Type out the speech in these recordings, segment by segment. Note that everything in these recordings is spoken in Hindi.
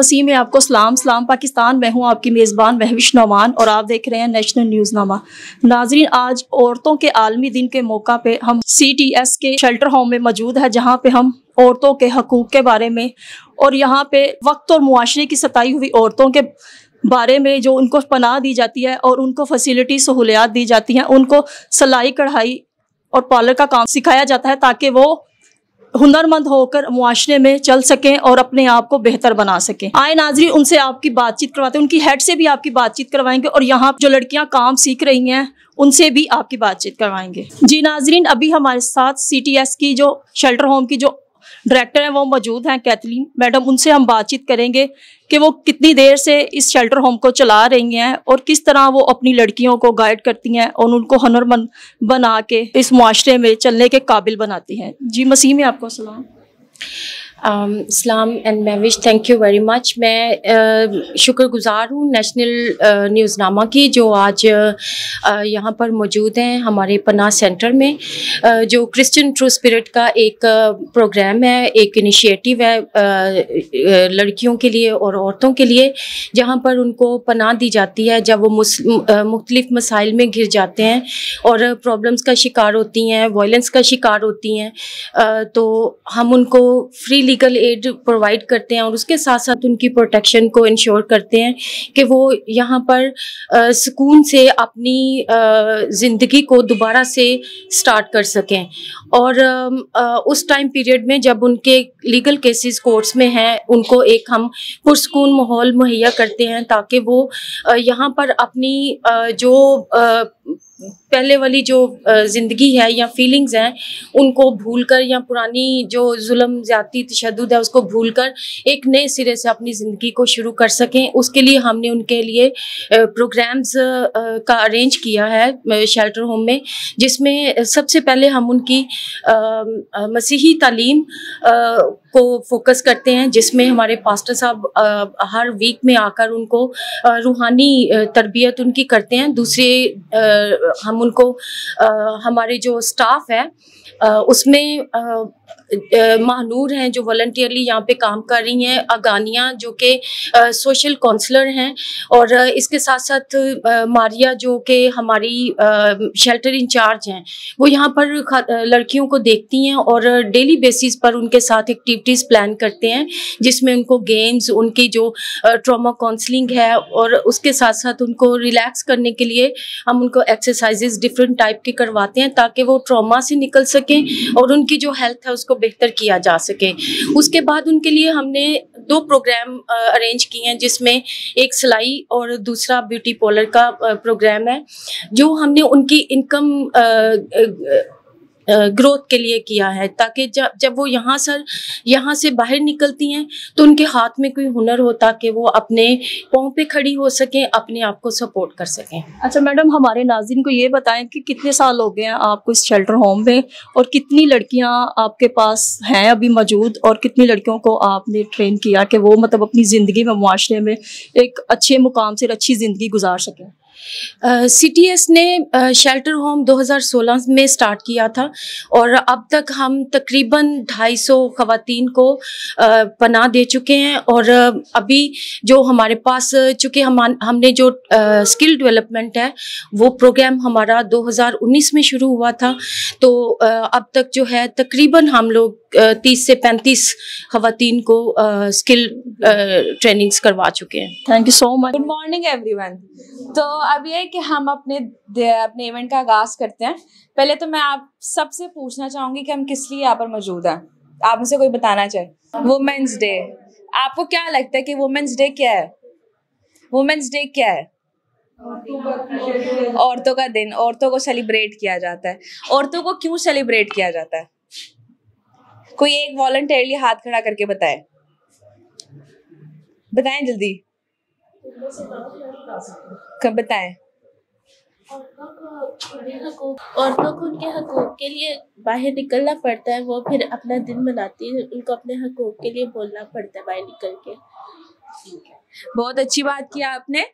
मसीह में आपको सलाम सलाम पाकिस्तान मैं हूँ आपकी मेज़बान महविश नौमान और आप देख रहे हैं नेशनल न्यूज़ नामा नाजरीन आज औरतों के आलमी दिन के मौका पे हम सी टी एस के शेल्टर होम में मौजूद है जहाँ पे हम औरतों के हकूक़ के बारे में और यहाँ पे वक्त और मुआरे की सताई हुई औरतों के बारे में जो उनको पनाह दी जाती है और उनको फैसिलिटी सहूलियात दी जाती हैं उनको सिलाई कढ़ाई और पार्लर का काम सिखाया जाता है ताकि वो हुनरमंद होकर मुआरे में चल सकें और अपने आप को बेहतर बना सकें आए नाजरी उनसे आपकी बातचीत करवाते हैं उनकी हेड से भी आपकी बातचीत करवाएंगे और यहाँ जो लड़कियाँ काम सीख रही हैं उनसे भी आपकी बातचीत करवाएंगे जी नाजरीन अभी हमारे साथ सी टी एस की जो शेल्टर होम की जो डायरेक्टर हैं वो मौजूद हैं कैथलीन मैडम उनसे हम बातचीत करेंगे कि वो कितनी देर से इस शेल्टर होम को चला रही हैं और किस तरह वो अपनी लड़कियों को गाइड करती हैं और उनको हनरमंद बना के इस माशरे में चलने के काबिल बनाती हैं जी मसीह में आपको सलाम सलाम um, एंड मैं wish thank you very much मैं शुक्रगुजार हूँ नेशनल न्यूज़नामा uh, की जो आज uh, यहाँ पर मौजूद हैं हमारे पना सेंटर में uh, जो क्रिश्चियन ट्रू स्पिरिट का एक प्रोग्राम है एक इनिशिएटिव है लड़कियों के लिए और औरतों के लिए जहाँ पर उनको पनाह दी जाती है जब वो मुख्तलिफ मसाइल में घिर जाते हैं और प्रॉब्लम्स का शिकार होती हैं वायलेंस का शिकार होती हैं तो हम उनको फ्रीली लीगल एड प्रोवाइड करते हैं और उसके साथ साथ उनकी प्रोटेक्शन को इंश्योर करते हैं कि वो यहाँ पर सुकून से अपनी ज़िंदगी को दोबारा से स्टार्ट कर सकें और उस टाइम पीरियड में जब उनके लीगल केसेस कोर्ट्स में हैं उनको एक हम पुरस्कून माहौल मुहैया करते हैं ताकि वो यहाँ पर अपनी जो आ, पहले वाली जो ज़िंदगी है या फीलिंग्स हैं उनको भूल कर या पुरानी जो जुल्म ज़्यादती तशद है उसको भूल कर एक नए सिरे से अपनी ज़िंदगी को शुरू कर सकें उसके लिए हमने उनके लिए प्रोग्राम्स का अरेंज किया है शेल्टर होम में जिसमें सबसे पहले हम उनकी मसीही तालीम को फोकस करते हैं जिसमें हमारे पास्टर साहब हर वीक में आकर उनको रूहानी तरबियत उनकी करते हैं दूसरे हम उनको हमारे जो स्टाफ है उसमें महानूर हैं जो वॉल्टियरली यहाँ पे काम कर रही हैं अगानिया जो कि सोशल काउंसलर हैं और इसके साथ साथ आ, मारिया जो कि हमारी आ, शेल्टर इंचार्ज हैं वो यहाँ पर लड़कियों को देखती हैं और डेली बेसिस पर उनके साथ एक्टिव एक्टिविटीज़ प्लान करते हैं जिसमें उनको गेम्स उनकी जो ट्रॉमा काउंसलिंग है और उसके साथ साथ उनको रिलैक्स करने के लिए हम उनको एक्सरसाइजेज डिफरेंट टाइप के करवाते हैं ताकि वो ट्रॉमा से निकल सकें और उनकी जो हेल्थ है उसको बेहतर किया जा सके उसके बाद उनके लिए हमने दो प्रोग्राम अरेंज किए हैं जिसमें एक सिलाई और दूसरा ब्यूटी पार्लर का प्रोग्राम है जो हमने उनकी इनकम ग्रोथ के लिए किया है ताकि जब जब वो यहाँ सर यहाँ से बाहर निकलती हैं तो उनके हाथ में कोई हुनर हो ताकि वो अपने पाँव पे खड़ी हो सकें अपने आप को सपोर्ट कर सकें अच्छा मैडम हमारे नाजिन को ये बताएं कि कितने साल हो गए हैं आपको इस शेल्टर होम में और कितनी लड़कियाँ आपके पास हैं अभी मौजूद और कितनी लड़कियों को आपने ट्रेन किया कि वो मतलब अपनी ज़िंदगी में माशरे में एक अच्छे मुकाम से अच्छी ज़िंदगी गुजार सकें सी टी एस ने शेल्टर होम 2016 में स्टार्ट किया था और अब तक हम तकरीबन 250 खातन को पनाह दे चुके हैं और अभी जो हमारे पास चूँकि हम हमने जो स्किल डेवलपमेंट है वो प्रोग्राम हमारा 2019 में शुरू हुआ था तो अब तक जो है तकरीबन हम लोग तीस से पैंतीस खातन को स्किल ट्रेनिंग्स करवा चुके हैं thank you so much good morning every तो अब ये कि हम अपने अपने इवेंट का आगाज करते हैं पहले तो मैं आप सबसे पूछना चाहूंगी कि हम किस लिए यहाँ पर मौजूद हैं आप मुझे कोई बताना चाहे वुमेंस डे आपको क्या लगता है कि वुमेंस डे क्या है वुमेंस डे क्या है औरतों का दिन औरतों को सेलिब्रेट किया जाता है औरतों को क्यों सेलिब्रेट किया जाता है कोई एक वॉलंटियरली हाथ खड़ा करके बताए बताएं जल्दी कब बताए औरतों को उनके हकूक के लिए बाहर निकलना पड़ता है वो फिर अपना दिन मनाती है उनको अपने हकूक के लिए बोलना पड़ता है बाहर निकल के बहुत अच्छी बात किया आपने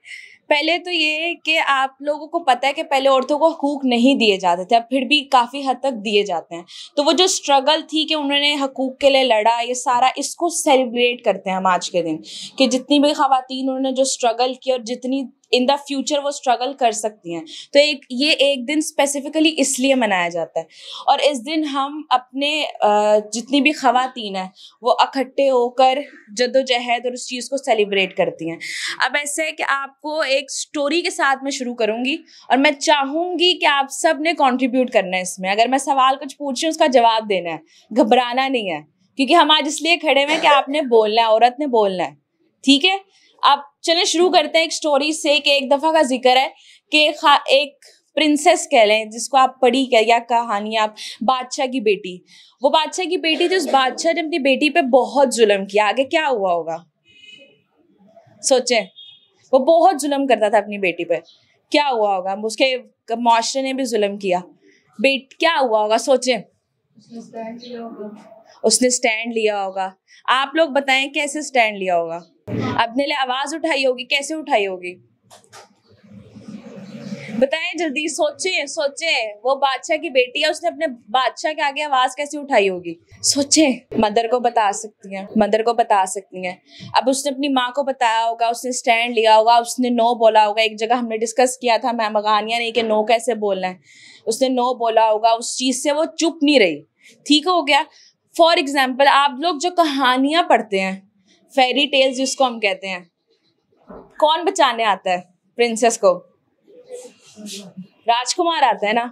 पहले तो ये कि आप लोगों को पता है कि पहले औरतों को हकूक नहीं दिए जाते थे अब फिर भी काफ़ी हद तक दिए जाते हैं तो वो जो स्ट्रगल थी कि उन्होंने हकूक के लिए लड़ा ये सारा इसको सेलिब्रेट करते हैं हम आज के दिन कि जितनी भी खातन उन्होंने जो स्ट्रगल की और जितनी इन द फ्यूचर वो स्ट्रगल कर सकती हैं तो एक ये एक दिन स्पेसिफिकली इसलिए मनाया जाता है और इस दिन हम अपने जितनी भी खातन हैं वो इकट्ठे होकर जदोजहद और उस चीज़ को सेलिब्रेट करती हैं अब ऐसा है कि आपको एक स्टोरी के साथ मैं शुरू करूँगी और मैं चाहूँगी कि आप सब ने कॉन्ट्रीब्यूट करना है इसमें अगर मैं सवाल कुछ पूछ रही उसका जवाब देना है घबराना नहीं है क्योंकि हम आज इसलिए खड़े हुए हैं कि आपने बोलना है औरत ने बोलना है ठीक है अब चले शुरू करते हैं एक स्टोरी से कि एक दफा का जिक्र है कि एक प्रिंसेस कह लें जिसको आप पढ़ी कह या कहानी आप बादशाह की बेटी वो बादशाह की बेटी थी उस बादशाह ने अपनी बेटी पे बहुत जुल्म किया आगे क्या हुआ होगा सोचें वो बहुत जुल्म करता था अपनी बेटी पे क्या हुआ होगा उसके माशरे ने भी जुल्म किया बेट क्या हुआ होगा सोचें उसने स्टैंड लिया होगा आप लोग बताएं कैसे स्टैंड लिया होगा अपने लिए आवाज उठाई होगी कैसे उठाई होगी बताएं जल्दी सोचे सोचे वो बादशाह की बेटी है उसने अपने बादशाह के आगे आवाज कैसे उठाई होगी सोचे मदर को बता सकती हैं मदर को बता सकती हैं अब उसने अपनी माँ को बताया होगा उसने स्टैंड लिया होगा उसने नो बोला होगा एक जगह हमने डिस्कस किया था मैं मगानिया नहीं कि नो कैसे बोलना है उसने नो बोला होगा उस चीज से वो चुप नहीं रही ठीक हो गया फॉर एग्जाम्पल आप लोग जो कहानियां पढ़ते हैं फेरी टेल्स जिसको हम कहते हैं कौन बचाने आता है प्रिंसेस को राजकुमार आता है ना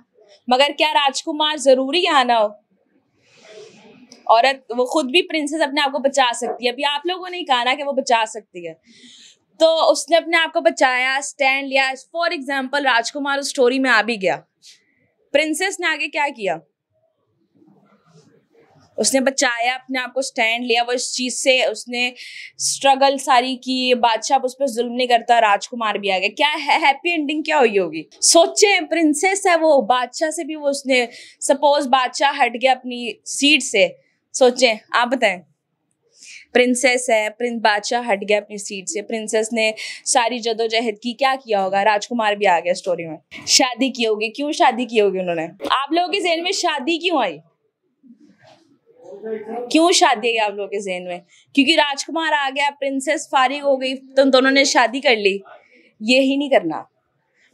मगर क्या राजकुमार जरूरी यहाँ ना हो औरत वो खुद भी प्रिंसेस अपने आप को बचा सकती है अभी आप लोगों ने कहा ना कि वो बचा सकती है तो उसने अपने आप को बचाया स्टैंड लिया फॉर एग्जाम्पल राजकुमार उस स्टोरी में आ भी गया प्रिंसेस ने आगे क्या किया उसने बचाया अपने आप को स्टैंड लिया वो इस चीज़ से उसने स्ट्रगल सारी की बादशाह उस पर जुल्म नहीं करता राजकुमार भी आ गया क्या है हैप्पी एंडिंग क्या हुई होगी सोचे प्रिंसेस है वो बादशाह से भी वो उसने सपोज बादशाह हट गया अपनी सीट से सोचे आप बताएं प्रिंसेस है प्रिंस बादशाह हट गया अपनी सीट से प्रिंसेस ने सारी जदोजहद की क्या किया होगा राजकुमार भी आ गया स्टोरी में शादी की होगी क्यों शादी की होगी उन्होंने आप लोगों के जेहन में शादी क्यों आई क्यों शादी है आप लोगों के जहन में क्योंकि राजकुमार आ गया प्रिंसेस फारिग हो गई तुम तो दोनों ने शादी कर ली ये ही नहीं करना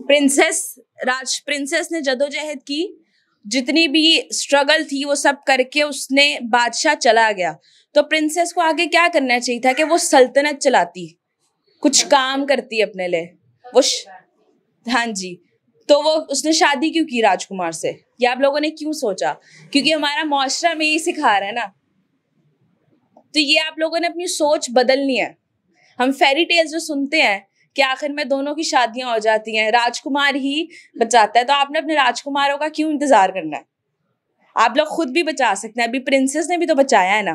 प्रिंसेस राज प्रिंसेस ने जदोजहद की जितनी भी स्ट्रगल थी वो सब करके उसने बादशाह चला गया तो प्रिंसेस को आगे क्या करना चाहिए था कि वो सल्तनत चलाती कुछ काम करती अपने लिए वो हाँ जी तो वो उसने शादी क्यों की राजकुमार से ये आप लोगों ने क्यों सोचा क्योंकि हमारा मुआरा में यही सिखा रहा है ना तो ये आप लोगों ने अपनी सोच बदलनी है हम फेरी टेल्स जो सुनते हैं कि आखिर में दोनों की शादियां हो जाती हैं राजकुमार ही बचाता है तो आपने अपने राजकुमारों का क्यों इंतजार करना है आप लोग खुद भी बचा सकते हैं अभी प्रिंसेस ने भी तो बचाया है ना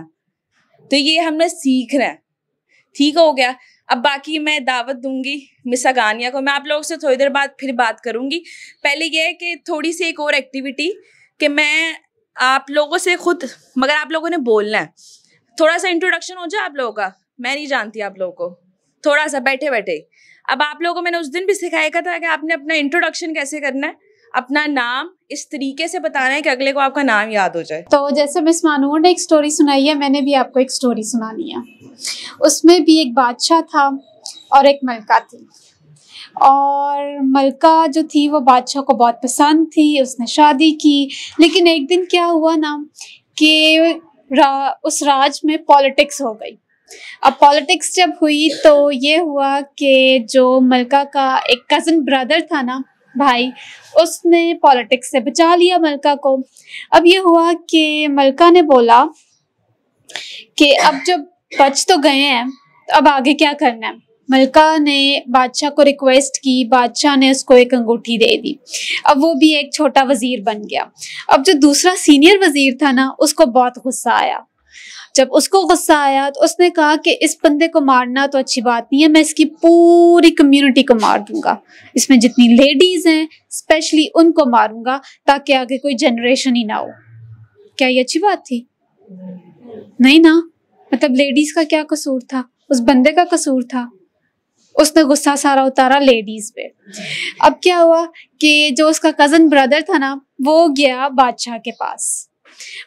तो ये हमने सीख रहे हैं ठीक हो गया अब बाकी मैं दावत दूंगी मिसा गानिया को मैं आप लोगों से थोड़ी देर बाद फिर बात करूंगी पहले यह है कि थोड़ी सी एक और एक्टिविटी कि मैं आप लोगों से खुद मगर आप लोगों ने बोलना है थोड़ा सा इंट्रोडक्शन हो जाए आप लोगों का मैं नहीं जानती आप लोगों को थोड़ा सा बैठे बैठे अब आप लोगों को मैंने उस दिन भी सिखाया था कि आपने अपना इंट्रोडक्शन कैसे करना है अपना नाम इस तरीके से बताना है कि अगले को आपका नाम याद हो जाए तो जैसे मिस मानूर ने एक स्टोरी सुनाई है मैंने भी आपको एक स्टोरी सुनानी है उसमें भी एक बादशाह था और एक मलका थी और मलका जो थी वो बादशाह को बहुत पसंद थी उसने शादी की लेकिन एक दिन क्या हुआ ना कि रा, उस राज में पॉलिटिक्स हो गई अब पॉलिटिक्स जब हुई तो ये हुआ कि जो मलका का एक कज़न ब्रदर था ना भाई उसने पॉलिटिक्स से बचा लिया मलका को अब ये हुआ कि मलका ने बोला कि अब जब बच तो गए हैं तो अब आगे क्या करना है मलका ने बादशाह को रिक्वेस्ट की बादशाह ने उसको एक अंगूठी दे दी अब वो भी एक छोटा वजीर बन गया अब जो दूसरा सीनियर वजीर था ना उसको बहुत गुस्सा आया जब उसको गुस्सा आया तो उसने कहा कि इस बंदे को मारना तो अच्छी बात नहीं है मैं इसकी पूरी कम्युनिटी को मार दूंगा इसमें जितनी लेडीज हैं स्पेशली उनको मारूंगा ताकि आगे कोई जनरेशन ही ना हो क्या ये अच्छी बात थी नहीं ना मतलब लेडीज का क्या कसूर था उस बंदे का कसूर था उसने गुस्सा सारा उतारा लेडीज पे अब क्या हुआ कि जो उसका कजन ब्रदर था ना वो गया बादशाह के पास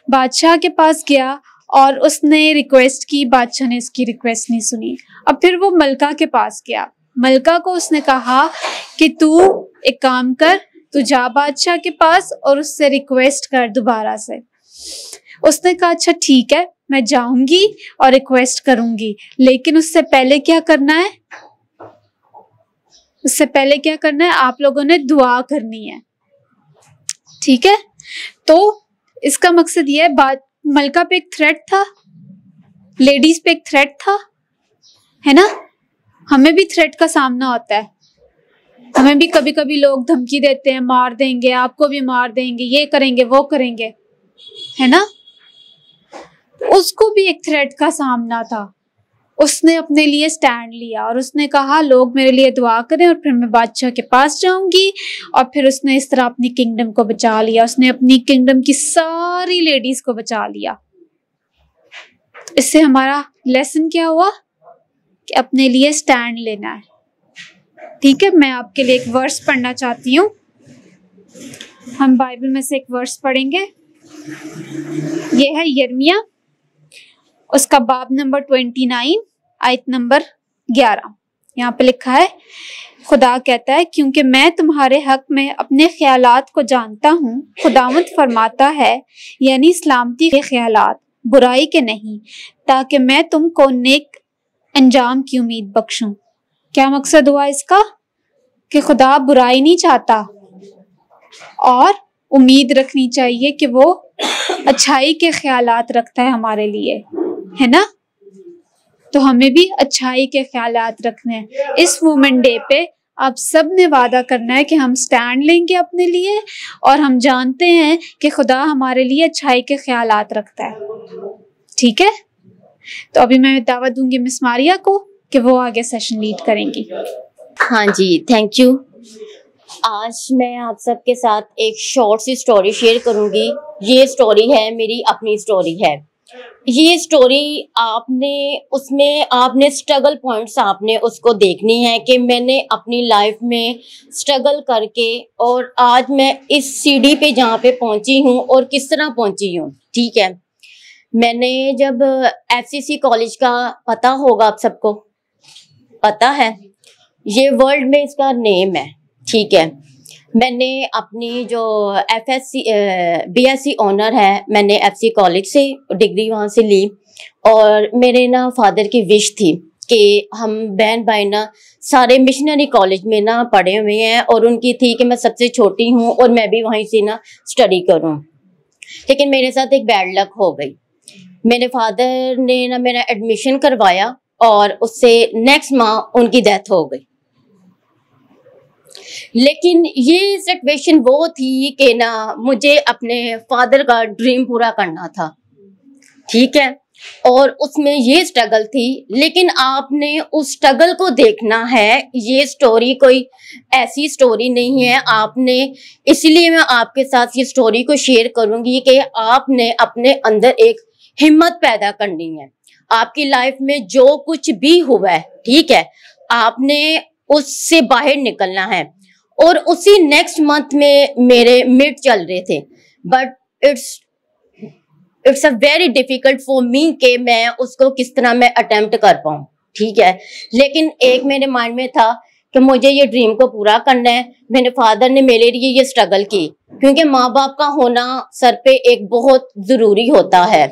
बादशाह के पास गया और उसने रिक्वेस्ट की बादशाह ने उसकी रिक्वेस्ट नहीं सुनी अब फिर वो मलका के पास गया मलका को उसने कहा कि तू एक काम कर तू जा बादशाह के पास और उससे रिक्वेस्ट कर दोबारा से उसने कहा अच्छा ठीक है मैं जाऊंगी और रिक्वेस्ट करूंगी लेकिन उससे पहले क्या करना है उससे पहले क्या करना है आप लोगों ने दुआ करनी है ठीक है तो इसका मकसद यह है बात मलका पे एक थ्रेट था लेडीज पे एक थ्रेट था है ना हमें भी थ्रेट का सामना होता है हमें भी कभी कभी लोग धमकी देते हैं मार देंगे आपको भी मार देंगे ये करेंगे वो करेंगे है ना उसको भी एक थ्रेट का सामना था उसने अपने लिए स्टैंड लिया और उसने कहा लोग मेरे लिए दुआ करें और फिर मैं बादशाह के पास जाऊंगी और फिर उसने इस तरह अपनी किंगडम को बचा लिया उसने अपनी किंगडम की सारी लेडीज को बचा लिया इससे हमारा लेसन क्या हुआ कि अपने लिए स्टैंड लेना है ठीक है मैं आपके लिए एक वर्ष पढ़ना चाहती हूँ हम बाइबल में से एक वर्ष पढ़ेंगे यह है यर्मिया उसका बाब नंबर ट्वेंटी नाइन आयत नंबर ग्यारह यहाँ पे लिखा है खुदा कहता है क्योंकि मैं तुम्हारे हक में अपने ख्याल को जानता हूँ खुदावंत फरमाता है यानी सलामती के ख्याल बुराई के नहीं ताकि मैं तुमको नेक अंजाम की उम्मीद बख्शू क्या मकसद हुआ इसका कि खुदा बुराई नहीं चाहता और उम्मीद रखनी चाहिए कि वो अच्छाई के ख्याल रखता है हमारे लिए है ना तो हमें भी अच्छाई के ख्याल रखने हैं इस वुमेन डे पे आप सब ने वादा करना है कि हम स्टैंड लेंगे अपने लिए और हम जानते हैं कि खुदा हमारे लिए अच्छाई के ख्याल रखता है ठीक है तो अभी मैं दावा दूंगी मिस मारिया को कि वो आगे सेशन लीड करेंगी हाँ जी थैंक यू आज मैं आप सबके साथ एक शॉर्ट सी स्टोरी शेयर करूंगी ये स्टोरी है मेरी अपनी स्टोरी है ये स्टोरी आपने उसमें आपने स्ट्रगल पॉइंट्स आपने उसको देखनी है कि मैंने अपनी लाइफ में स्ट्रगल करके और आज मैं इस सीढ़ी पे जहाँ पे पहुंची हूँ और किस तरह पहुंची हूँ ठीक है मैंने जब एफसीसी कॉलेज का पता होगा आप सबको पता है ये वर्ल्ड में इसका नेम है ठीक है मैंने अपनी जो F S C B S C honour है मैंने एफ सी कॉलेज से डिग्री वहाँ से ली और मेरे ना फादर की विश थी कि हम बहन भाई ना सारे मिशनरी कॉलेज में ना पढ़े हुए हैं और उनकी थी कि मैं सबसे छोटी हूँ और मैं भी वहीं से ना स्टडी करूँ लेकिन मेरे साथ एक बैड लक हो गई मेरे फादर ने ना मेरा एडमिशन करवाया और उससे नेक्स्ट माह उनकी डेथ हो गई लेकिन ये सिचुएशन वो थी कि ना मुझे अपने फादर का ड्रीम पूरा करना था ठीक है और उसमें ये स्ट्रगल थी लेकिन आपने उस स्ट्रगल को देखना है ये स्टोरी कोई ऐसी स्टोरी नहीं है आपने इसलिए मैं आपके साथ ये स्टोरी को शेयर करूंगी कि आपने अपने अंदर एक हिम्मत पैदा करनी है आपकी लाइफ में जो कुछ भी हुआ है ठीक है आपने उससे बाहर निकलना है और उसी नेक्स्ट मंथ में मेरे मिड चल रहे थे but it's it's a very difficult for me के मैं उसको किस तरह मैं अटेम्प्ट कर पाऊँ ठीक है लेकिन एक मेरे माइंड में था कि मुझे ये ड्रीम को पूरा करना है मेरे फादर ने मेरे लिए ये स्ट्रगल की क्योंकि माँ बाप का होना सर पे एक बहुत ज़रूरी होता है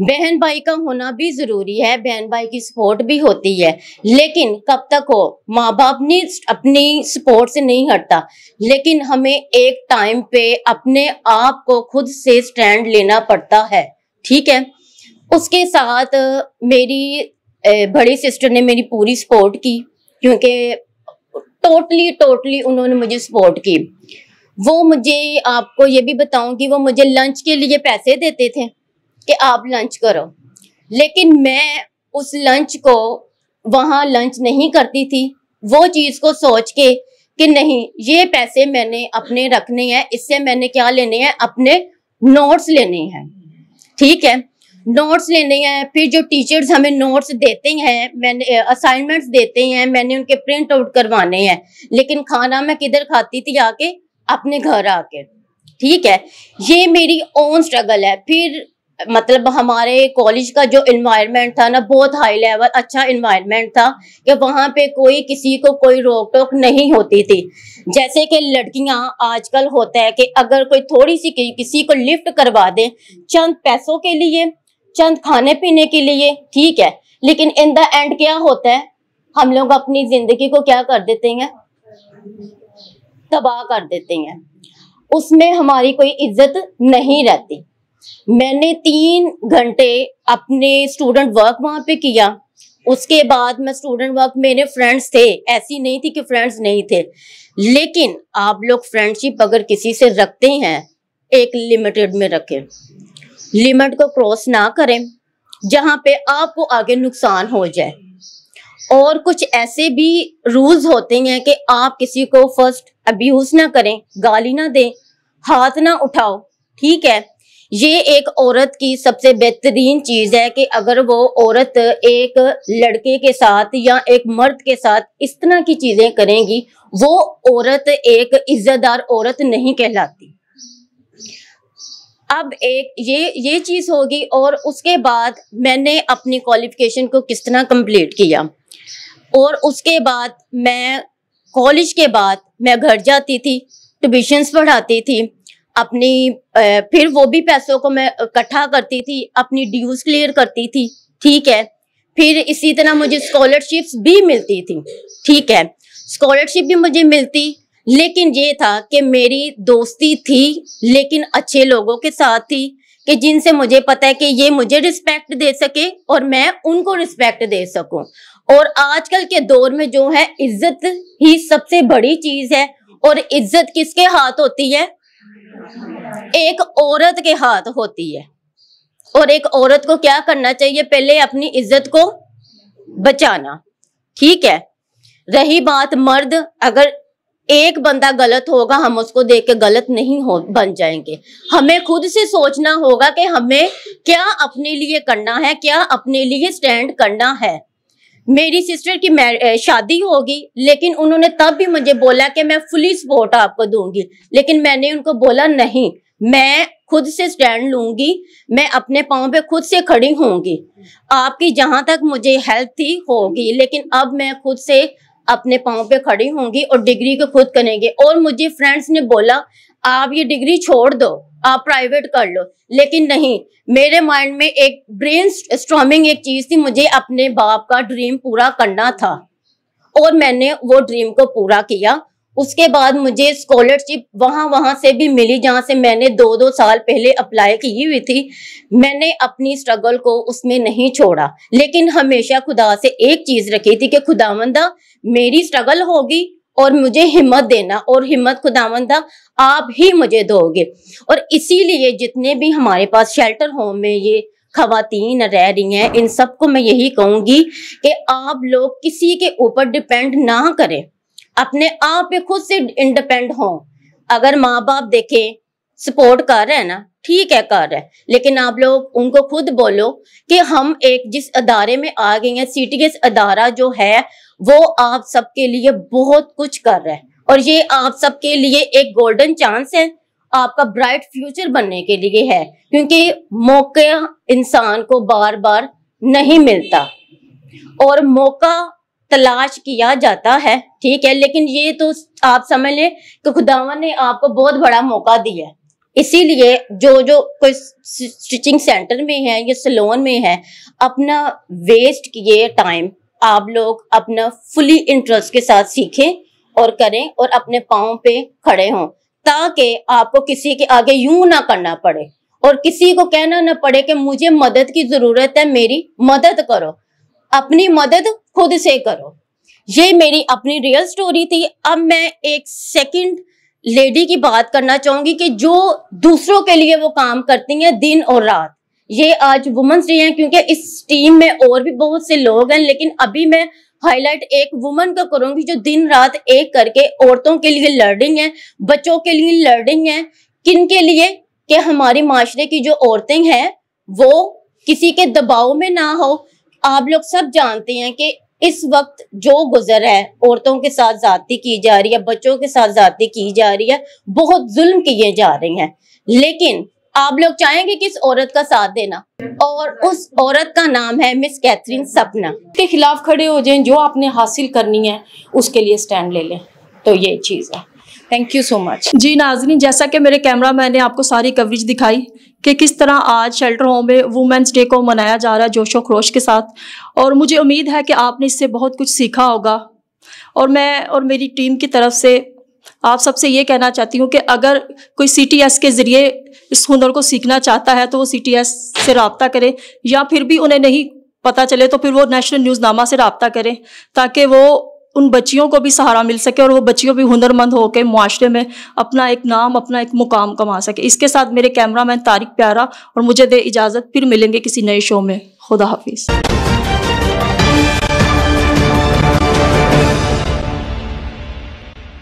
बहन भाई का होना भी जरूरी है बहन भाई की सपोर्ट भी होती है लेकिन कब तक हो माँ बाप ने अपनी सपोर्ट से नहीं हटता लेकिन हमें एक टाइम पे अपने आप को खुद से स्टैंड लेना पड़ता है ठीक है उसके साथ मेरी बड़ी सिस्टर ने मेरी पूरी सपोर्ट की क्योंकि टोटली टोटली उन्होंने मुझे सपोर्ट की वो मुझे आपको ये भी बताऊं कि वो मुझे लंच के लिए पैसे देते थे कि आप लंच करो लेकिन मैं उस लंच को वहाँ लंच नहीं करती थी वो चीज़ को सोच के कि नहीं ये पैसे मैंने अपने रखने हैं इससे मैंने क्या लेने हैं अपने नोट्स लेने हैं ठीक है नोट्स लेने हैं फिर जो टीचर्स हमें नोट्स देते हैं मैंने असाइनमेंट्स देते हैं मैंने उनके प्रिंट आउट करवाने हैं लेकिन खाना मैं किधर खाती थी आके अपने घर आके ठीक है ये मेरी ओन स्ट्रगल है फिर मतलब हमारे कॉलेज का जो इन्वायरमेंट था ना बहुत हाई लेवल अच्छा इन्वायरमेंट था कि वहाँ पे कोई किसी को कोई रोक टोक नहीं होती थी जैसे कि लड़कियाँ आजकल होता है कि अगर कोई थोड़ी सी कि, किसी को लिफ्ट करवा दे चंद पैसों के लिए चंद खाने पीने के लिए ठीक है लेकिन इन द एंड क्या होता है हम लोग अपनी जिंदगी को क्या कर देते हैं तबाह कर देते हैं उसमें हमारी कोई इज्जत नहीं रहती मैंने तीन घंटे अपने स्टूडेंट वर्क वहां पे किया उसके बाद मैं स्टूडेंट वर्क मेरे फ्रेंड्स थे ऐसी नहीं थी कि फ्रेंड्स नहीं थे लेकिन आप लोग फ्रेंडशिप अगर किसी से रखते हैं एक लिमिटेड में रखें लिमिट को क्रॉस ना करें जहां पे आपको आगे नुकसान हो जाए और कुछ ऐसे भी रूल्स होते हैं कि आप किसी को फर्स्ट अब्यूज ना करें गाली ना दें हाथ ना उठाओ ठीक है ये एक औरत की सबसे बेहतरीन चीज है कि अगर वो औरत एक लड़के के साथ या एक मर्द के साथ इस तरह की चीजें करेंगी वो औरत एक इज्जतदार औरत नहीं कहलाती अब एक ये ये चीज होगी और उसके बाद मैंने अपनी क्वालिफिकेशन को किस तरह कंप्लीट किया और उसके बाद मैं कॉलेज के बाद मैं घर जाती थी ट्यूशन्स पढ़ाती थी अपनी फिर वो भी पैसों को मैं इकट्ठा करती थी अपनी ड्यूज क्लियर करती थी ठीक है फिर इसी तरह मुझे स्कॉलरशिप्स भी मिलती थी ठीक है स्कॉलरशिप भी मुझे मिलती लेकिन ये था कि मेरी दोस्ती थी लेकिन अच्छे लोगों के साथ थी कि जिनसे मुझे पता है कि ये मुझे रिस्पेक्ट दे सके और मैं उनको रिस्पेक्ट दे सकूं और आजकल के दौर में जो है इज्जत ही सबसे बड़ी चीज है और इज्जत किसके हाथ होती है एक औरत के हाथ होती है और एक औरत को क्या करना चाहिए पहले अपनी इज्जत को बचाना ठीक है रही बात मर्द अगर एक बंदा गलत होगा हम उसको देख के गलत नहीं हो बन जाएंगे हमें खुद से सोचना होगा कि हमें क्या अपने लिए करना है क्या अपने लिए स्टैंड करना है मेरी सिस्टर की शादी होगी लेकिन उन्होंने तब भी मुझे बोला कि मैं फुली सपोर्ट आपको दूंगी लेकिन मैंने उनको बोला नहीं मैं खुद से स्टैंड लूंगी मैं अपने पाँव पे खुद से खड़ी होंगी आपकी जहां तक मुझे हेल्प थी होगी लेकिन अब मैं खुद से अपने पाँव पे खड़ी होंगी और डिग्री को खुद करेंगे और मुझे फ्रेंड्स ने बोला आप ये डिग्री छोड़ दो आप प्राइवेट कर लो लेकिन नहीं मेरे माइंड में एक ब्रेन स्ट्रॉमिंग एक चीज थी मुझे अपने बाप का ड्रीम पूरा करना था और मैंने वो ड्रीम को पूरा किया उसके बाद मुझे स्कॉलरशिप वहां वहां से भी मिली जहाँ से मैंने दो दो साल पहले अप्लाई की हुई थी मैंने अपनी स्ट्रगल को उसमें नहीं छोड़ा लेकिन हमेशा खुदा से एक चीज़ रखी थी कि खुदावंदा मेरी स्ट्रगल होगी और मुझे हिम्मत देना और हिम्मत खुदावंदा आप ही मुझे दोगे और इसीलिए जितने भी हमारे पास शेल्टर होम में ये खातन रह रही हैं इन सबको मैं यही कहूंगी कि आप लोग किसी के ऊपर डिपेंड ना करें अपने आप पे खुद से इंडिपेंड हो अगर माँ बाप देखे सपोर्ट कर रहे हैं ना ठीक है कर रहे लेकिन आप लोग उनको खुद बोलो कि हम एक जिस अदारे में आ गए हैं सीटीएस अदारा जो है वो आप सबके लिए बहुत कुछ कर रहा है और ये आप सबके लिए एक गोल्डन चांस है आपका ब्राइट फ्यूचर बनने के लिए है क्योंकि मौके इंसान को बार बार नहीं मिलता और मौका तलाश किया जाता है ठीक है लेकिन ये तो आप समझ लें कि खुदावा ने आपको बहुत बड़ा मौका दिया है इसीलिए जो जो कोई स्टिचिंग सेंटर में है या सलोन में है अपना वेस्ट किए टाइम आप लोग अपना फुली इंटरेस्ट के साथ सीखें और करें और अपने पाओ पे खड़े हों ताकि आपको किसी के आगे यूं ना करना पड़े और किसी को कहना ना पड़े कि मुझे मदद की ज़रूरत है मेरी मदद करो अपनी मदद खुद से करो ये मेरी अपनी रियल स्टोरी थी अब मैं एक सेकंड लेडी की बात करना चाहूंगी कि जो दूसरों के लिए वो काम करती हैं दिन और रात ये आज वुमेंस डे है क्योंकि इस टीम में और भी बहुत से लोग हैं लेकिन अभी मैं हाईलाइट एक वुमन का करूंगी जो दिन रात एक करके औरतों के लिए लड़ है बच्चों के लिए लड़ है किन के लिए कि हमारी माशरे की जो औरतें हैं वो किसी के दबाव में ना हो आप लोग सब जानते हैं कि इस वक्त जो गुजर है औरतों के साथ जाती की जा रही है बच्चों के साथ जाती की जा रही है बहुत जुल्म किए जा रहे हैं लेकिन आप लोग चाहेंगे किस औरत का साथ देना और उस औरत का नाम है मिस कैथरीन सपना के खिलाफ खड़े हो जाएं जो आपने हासिल करनी है उसके लिए स्टैंड ले लें तो ये चीज़ है thank you so much ji Nazni जैसा कि मेरे कैमरा मैन ने आपको सारी कवरेज दिखाई कि किस तरह आज शेल्टर होम में वुमेंस डे को मनाया जा रहा है जोशो खरोश के साथ और मुझे उम्मीद है कि आपने इससे बहुत कुछ सीखा होगा और मैं और मेरी टीम की तरफ से आप सबसे ये कहना चाहती हूँ कि अगर कोई सी टी एस के ज़रिए इस हुनर को सीखना चाहता है तो वो सी टी एस से रबता करें या फिर भी उन्हें नहीं पता चले तो फिर वो नेशनल न्यूज़नामा से रबता करें ताकि वो उन बच्चियों को भी सहारा मिल सके और वो बच्चियों भी हुनरमंद होकर मुआरे में अपना एक नाम अपना एक मुकाम कमा सके इसके साथ मेरे कैमरा मैन तारिक प्यारा और मुझे दे इजाज़त फिर मिलेंगे किसी नए शो में खुदा हाफिज़